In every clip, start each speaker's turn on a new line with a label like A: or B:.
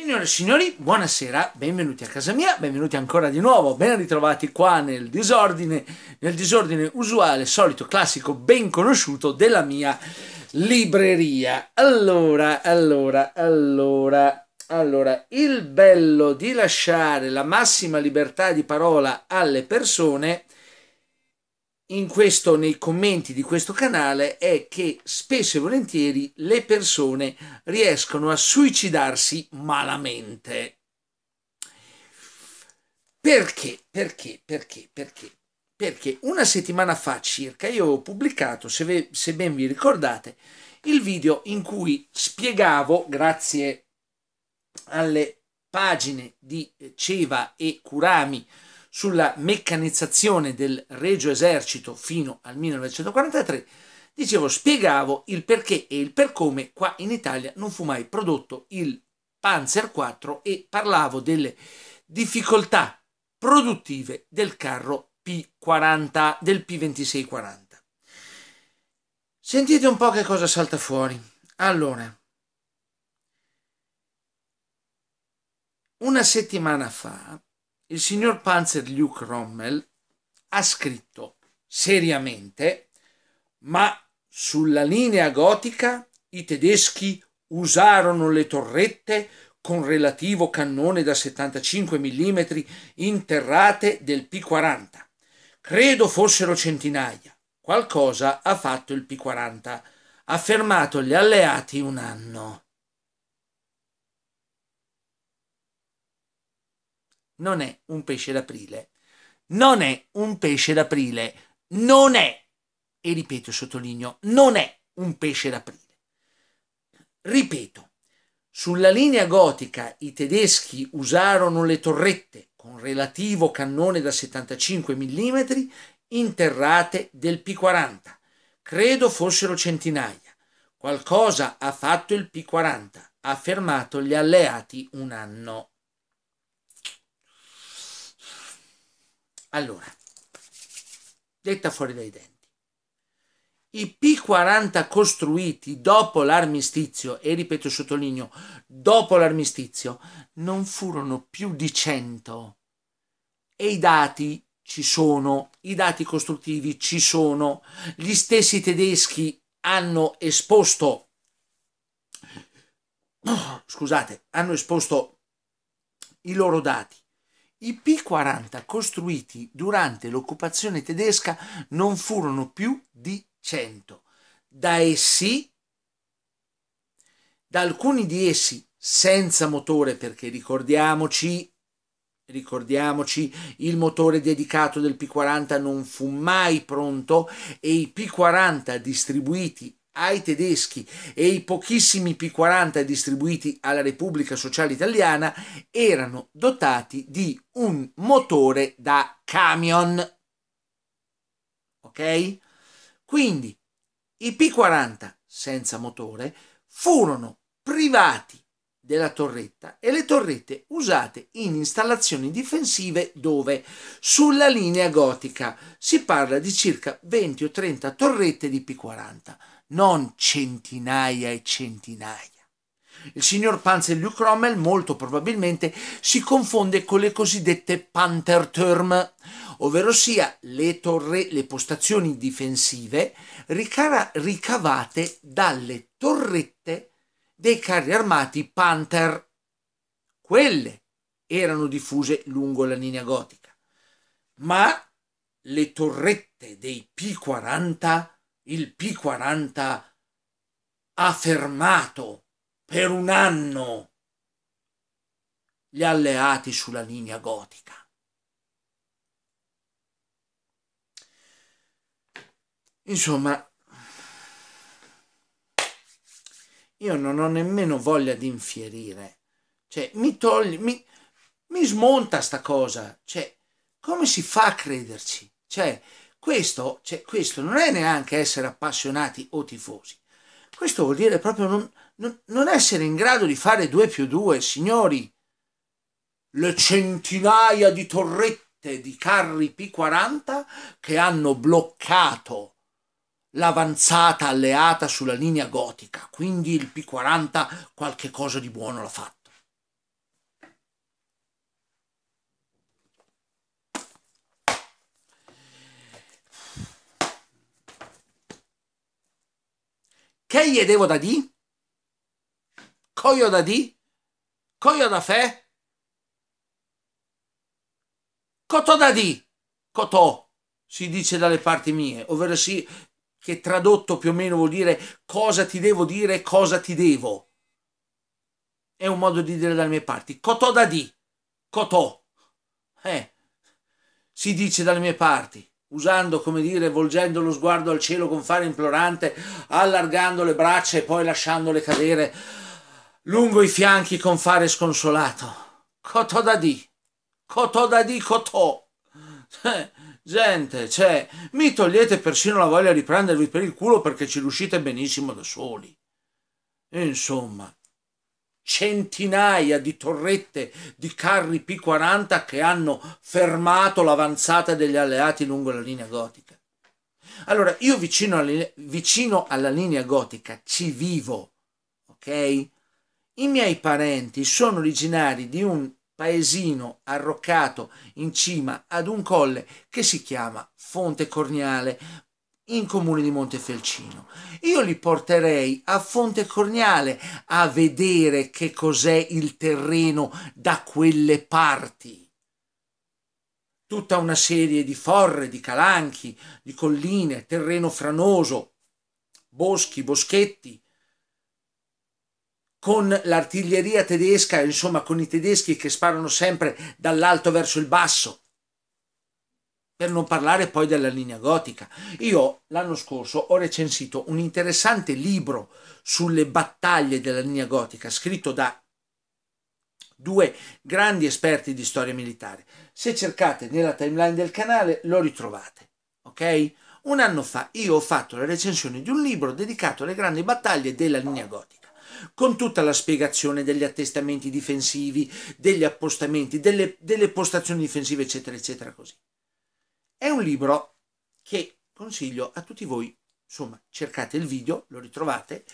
A: Signore e signori, buonasera, benvenuti a casa mia, benvenuti ancora di nuovo, ben ritrovati qua nel disordine, nel disordine usuale, solito, classico, ben conosciuto della mia libreria. Allora, allora, allora, allora, il bello di lasciare la massima libertà di parola alle persone in questo, nei commenti di questo canale è che spesso e volentieri le persone riescono a suicidarsi malamente. Perché? Perché? Perché? Perché? Perché una settimana fa circa io ho pubblicato, se, ve, se ben vi ricordate, il video in cui spiegavo, grazie alle pagine di Ceva e Curami, sulla meccanizzazione del Regio Esercito fino al 1943, dicevo, spiegavo il perché e il per come qua in Italia non fu mai prodotto il Panzer 4 e parlavo delle difficoltà produttive del carro P40 del P2640. Sentite un po' che cosa salta fuori. Allora, una settimana fa il signor Panzer Luke Rommel ha scritto seriamente, ma sulla linea gotica i tedeschi usarono le torrette con relativo cannone da 75 mm interrate del P40. Credo fossero centinaia. Qualcosa ha fatto il P40. Ha fermato gli alleati un anno. non è un pesce d'aprile. Non è un pesce d'aprile. Non è, e ripeto, e sottolineo, non è un pesce d'aprile. Ripeto, sulla linea gotica i tedeschi usarono le torrette con relativo cannone da 75 mm interrate del P40. Credo fossero centinaia. Qualcosa ha fatto il P40, ha fermato gli alleati un anno. Allora, detta fuori dai denti. I P-40 costruiti dopo l'armistizio, e ripeto e sottolineo, dopo l'armistizio, non furono più di 100. E i dati ci sono, i dati costruttivi ci sono, gli stessi tedeschi hanno esposto, scusate, hanno esposto i loro dati i P-40 costruiti durante l'occupazione tedesca non furono più di 100. Da essi, da alcuni di essi senza motore, perché ricordiamoci, ricordiamoci, il motore dedicato del P-40 non fu mai pronto e i P-40 distribuiti ai tedeschi e i pochissimi P40 distribuiti alla Repubblica Sociale Italiana erano dotati di un motore da camion. Ok? Quindi i P40 senza motore furono privati della torretta e le torrette usate in installazioni difensive dove sulla linea gotica si parla di circa 20 o 30 torrette di P40, non centinaia e centinaia. Il signor Panzer Rommel molto probabilmente si confonde con le cosiddette Panthertürme, ovvero sia le, torre, le postazioni difensive ricavate dalle torrette dei carri armati Panther. Quelle erano diffuse lungo la linea gotica, ma le torrette dei P-40, il P-40 ha fermato per un anno gli alleati sulla linea gotica. Insomma, io non ho nemmeno voglia di infierire. Cioè, mi togli, mi, mi smonta sta cosa. Cioè, come si fa a crederci? Cioè, questo, cioè, questo non è neanche essere appassionati o tifosi. Questo vuol dire proprio non, non, non essere in grado di fare due più due, signori. Le centinaia di torrette di carri P40 che hanno bloccato l'avanzata alleata sulla linea gotica, quindi il P40 qualche cosa di buono l'ha fatto. Che gli devo da di? Coglio da di? Coglio da fe? Cotò da di? Cotò, si dice dalle parti mie, ovvero si, che tradotto più o meno vuol dire cosa ti devo dire, cosa ti devo. È un modo di dire dalle mie parti. Cotò da di, cotò. Eh, si dice dalle mie parti, usando, come dire, volgendo lo sguardo al cielo con fare implorante, allargando le braccia e poi lasciandole cadere lungo i fianchi con fare sconsolato. Cotò da di, cotò da di, cotò. Eh Gente, cioè, mi togliete persino la voglia di prendervi per il culo perché ci riuscite benissimo da soli. insomma, centinaia di torrette di carri P-40 che hanno fermato l'avanzata degli alleati lungo la linea gotica. Allora, io vicino alla, vicino alla linea gotica ci vivo, ok? I miei parenti sono originari di un paesino arroccato in cima ad un colle che si chiama Fonte Corniale, in comune di Montefelcino. Io li porterei a Fonte Corniale a vedere che cos'è il terreno da quelle parti. Tutta una serie di forre, di calanchi, di colline, terreno franoso, boschi, boschetti, con l'artiglieria tedesca, insomma con i tedeschi che sparano sempre dall'alto verso il basso. Per non parlare poi della linea gotica. Io l'anno scorso ho recensito un interessante libro sulle battaglie della linea gotica, scritto da due grandi esperti di storia militare. Se cercate nella timeline del canale lo ritrovate. Ok? Un anno fa io ho fatto la recensione di un libro dedicato alle grandi battaglie della linea gotica con tutta la spiegazione degli attestamenti difensivi, degli appostamenti, delle, delle postazioni difensive, eccetera, eccetera, così. È un libro che consiglio a tutti voi, insomma, cercate il video, lo ritrovate,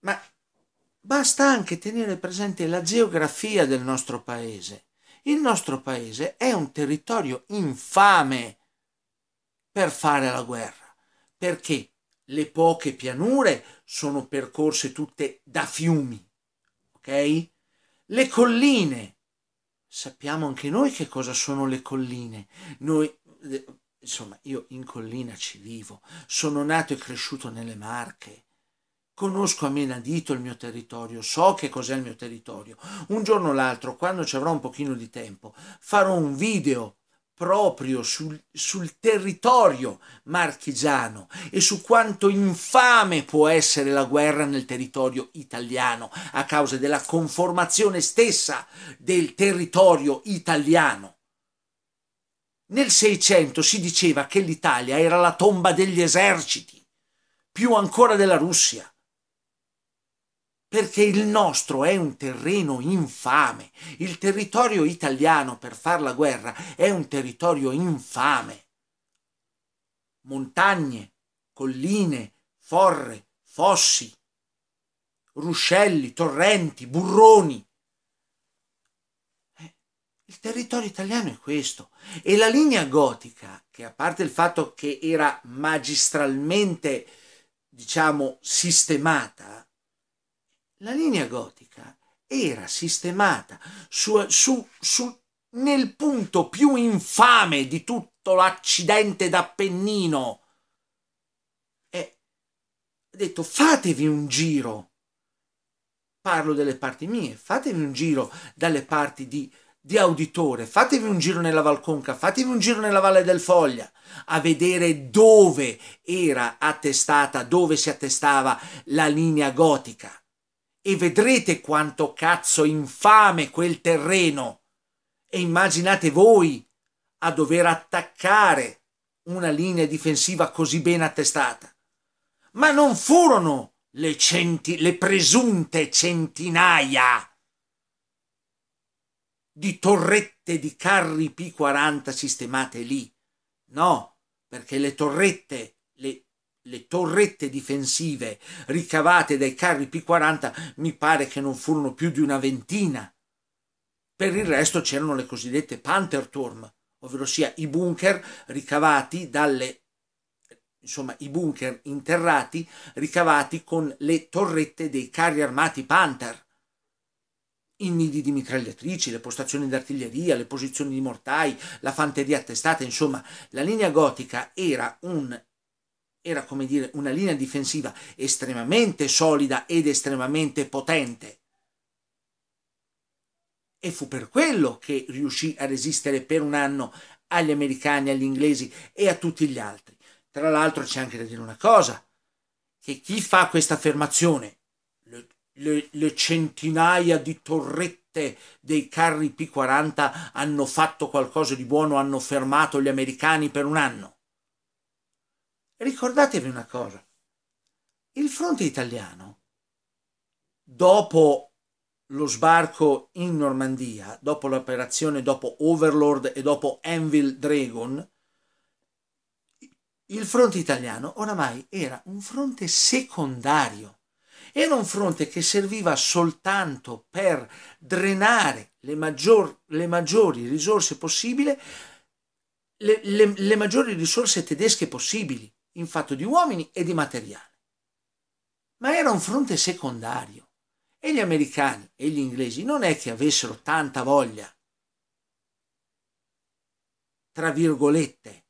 A: ma basta anche tenere presente la geografia del nostro paese. Il nostro paese è un territorio infame per fare la guerra, perché le poche pianure sono percorse tutte da fiumi, ok? Le colline, sappiamo anche noi che cosa sono le colline. Noi, eh, insomma, io in collina ci vivo, sono nato e cresciuto nelle Marche. Conosco a mena dito il mio territorio, so che cos'è il mio territorio. Un giorno o l'altro, quando ci avrò un pochino di tempo, farò un video proprio sul, sul, territorio marchigiano e su quanto infame può essere la guerra nel territorio italiano a causa della conformazione stessa del territorio italiano. Nel Seicento si diceva che l'Italia era la tomba degli eserciti, più ancora della Russia perché il nostro è un terreno infame. Il territorio italiano per far la guerra è un territorio infame. Montagne, colline, forre, fossi, ruscelli, torrenti, burroni. Eh, il territorio italiano è questo e la linea gotica, che a parte il fatto che era magistralmente, diciamo, sistemata, la linea gotica era sistemata su, su, su, nel punto più infame di tutto l'accidente d'Appennino. E ha detto fatevi un giro, parlo delle parti mie, fatevi un giro dalle parti di, di auditore, fatevi un giro nella Valconca, fatevi un giro nella Valle del Foglia a vedere dove era attestata, dove si attestava la linea gotica e vedrete quanto cazzo infame quel terreno. E immaginate voi a dover attaccare una linea difensiva così ben attestata. Ma non furono le, centi- le presunte centinaia di torrette di carri P40 sistemate lì. No, perché le torrette, le le torrette difensive ricavate dai carri P-40 mi pare che non furono più di una ventina. Per il resto c'erano le cosiddette Pantherturm, ovvero sia i bunker ricavati dalle insomma i bunker interrati ricavati con le torrette dei carri armati Panther. I nidi di mitragliatrici, le postazioni d'artiglieria, le posizioni di mortai, la fanteria attestata, insomma, la linea gotica era un era come dire una linea difensiva estremamente solida ed estremamente potente. E fu per quello che riuscì a resistere per un anno agli americani, agli inglesi e a tutti gli altri. Tra l'altro c'è anche da dire una cosa, che chi fa questa affermazione, le, le, le centinaia di torrette dei carri P-40 hanno fatto qualcosa di buono, hanno fermato gli americani per un anno ricordatevi una cosa, il fronte italiano, dopo lo sbarco in Normandia, dopo l'operazione, dopo Overlord e dopo Anvil Dragon, il fronte italiano oramai era un fronte secondario era un fronte che serviva soltanto per drenare le, maggior, le maggiori risorse possibili, le, le, le maggiori risorse tedesche possibili in fatto di uomini e di materiale. Ma era un fronte secondario e gli americani e gli inglesi non è che avessero tanta voglia, tra virgolette,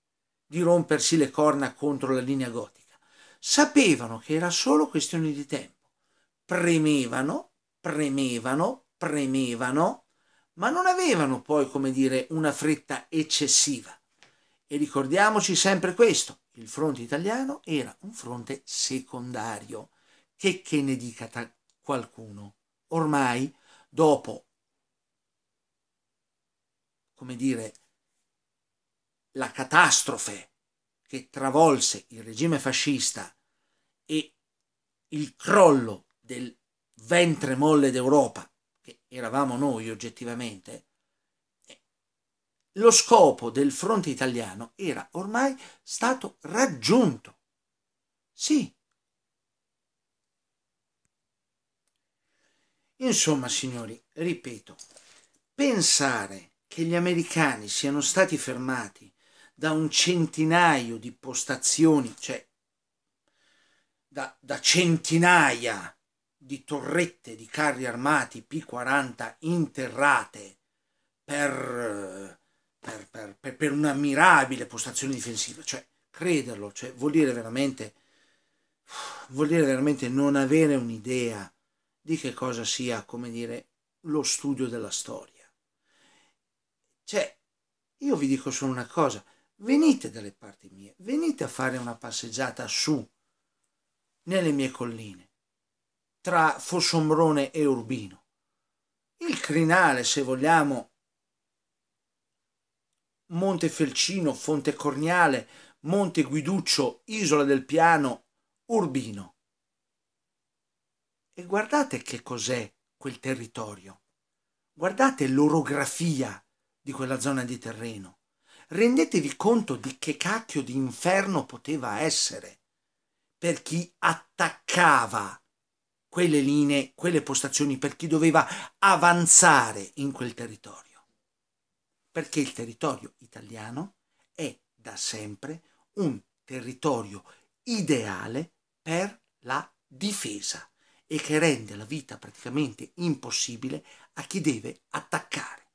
A: di rompersi le corna contro la linea gotica. Sapevano che era solo questione di tempo. Premevano, premevano, premevano, ma non avevano poi, come dire, una fretta eccessiva. E ricordiamoci sempre questo, il fronte italiano era un fronte secondario, che che ne dica ta- qualcuno. Ormai, dopo, come dire, la catastrofe che travolse il regime fascista e il crollo del ventre molle d'Europa, che eravamo noi oggettivamente, lo scopo del fronte italiano era ormai stato raggiunto. Sì. Insomma, signori, ripeto, pensare che gli americani siano stati fermati da un centinaio di postazioni, cioè da, da centinaia di torrette di carri armati P-40 interrate per per, per, per, per una postazione difensiva, cioè crederlo, cioè, vuol dire veramente vuol dire veramente non avere un'idea di che cosa sia, come dire, lo studio della storia. Cioè, io vi dico solo una cosa, venite dalle parti mie, venite a fare una passeggiata su, nelle mie colline, tra Fossombrone e Urbino. Il crinale, se vogliamo, Monte Felcino, Fonte Corniale, Monte Guiduccio, Isola del Piano, Urbino. E guardate che cos'è quel territorio. Guardate l'orografia di quella zona di terreno. Rendetevi conto di che cacchio di inferno poteva essere per chi attaccava quelle linee, quelle postazioni, per chi doveva avanzare in quel territorio perché il territorio italiano è da sempre un territorio ideale per la difesa e che rende la vita praticamente impossibile a chi deve attaccare.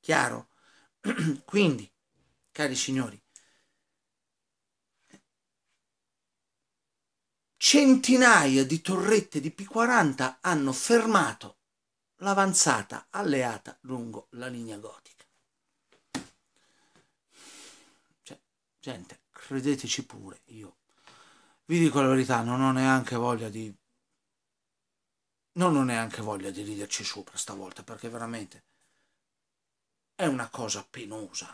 A: Chiaro? Quindi, cari signori, centinaia di torrette di P40 hanno fermato l'avanzata alleata lungo la linea gotica. Cioè, gente, credeteci pure, io vi dico la verità, non ho neanche voglia di... Non ho neanche voglia di riderci sopra stavolta, perché veramente è una cosa penosa.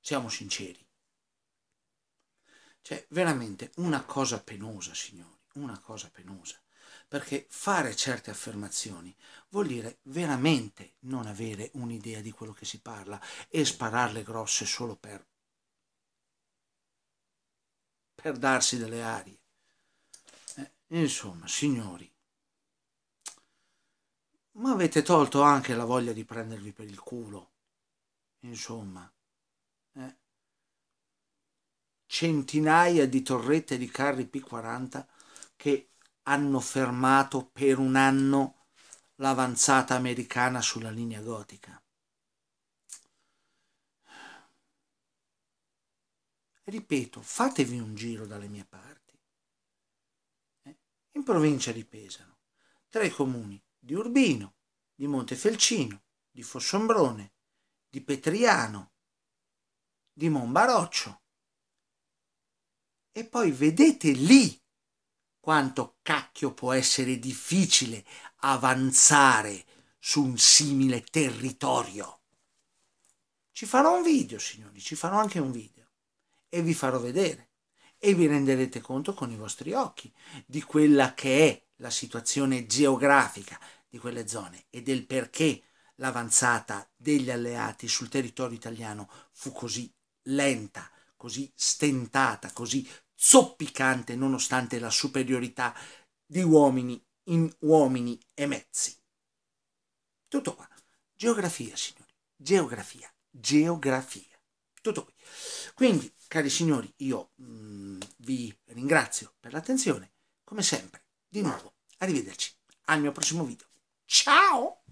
A: Siamo sinceri. Cioè, veramente una cosa penosa, signori, una cosa penosa perché fare certe affermazioni vuol dire veramente non avere un'idea di quello che si parla e spararle grosse solo per, per darsi delle arie. Eh, insomma, signori, ma avete tolto anche la voglia di prendervi per il culo. Insomma, eh. centinaia di torrette di carri P40 che hanno fermato per un anno l'avanzata americana sulla linea gotica. Ripeto, fatevi un giro dalle mie parti. Eh, in provincia di Pesaro, tra i comuni di Urbino, di Montefelcino, di Fossombrone, di Petriano, di Monbaroccio. E poi vedete lì quanto cacchio può essere difficile avanzare su un simile territorio. Ci farò un video, signori, ci farò anche un video e vi farò vedere e vi renderete conto con i vostri occhi di quella che è la situazione geografica di quelle zone e del perché l'avanzata degli alleati sul territorio italiano fu così lenta, così stentata, così zoppicante nonostante la superiorità di uomini in uomini e mezzi. Tutto qua. Geografia, signori. Geografia. Geografia. Tutto qui. Quindi, cari signori, io mh, mm, vi ringrazio per l'attenzione. Come sempre, di nuovo, arrivederci al mio prossimo video. Ciao!